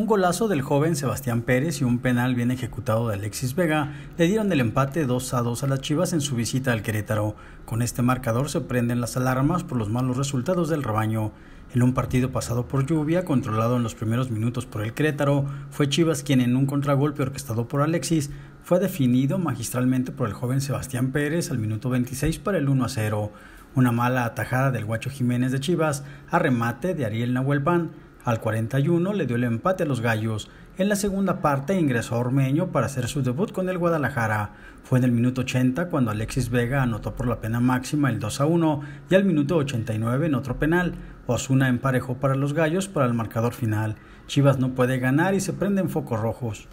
Un golazo del joven Sebastián Pérez y un penal bien ejecutado de Alexis Vega le dieron el empate 2 a 2 a las Chivas en su visita al Querétaro. Con este marcador se prenden las alarmas por los malos resultados del rebaño. En un partido pasado por lluvia, controlado en los primeros minutos por el Querétaro, fue Chivas quien en un contragolpe orquestado por Alexis fue definido magistralmente por el joven Sebastián Pérez al minuto 26 para el 1 a 0. Una mala atajada del Guacho Jiménez de Chivas a remate de Ariel Nahuelpan al 41 le dio el empate a los Gallos. En la segunda parte ingresó Ormeño para hacer su debut con el Guadalajara. Fue en el minuto 80 cuando Alexis Vega anotó por la pena máxima el 2 a 1 y al minuto 89 en otro penal. Osuna emparejó para los Gallos para el marcador final. Chivas no puede ganar y se prenden focos rojos.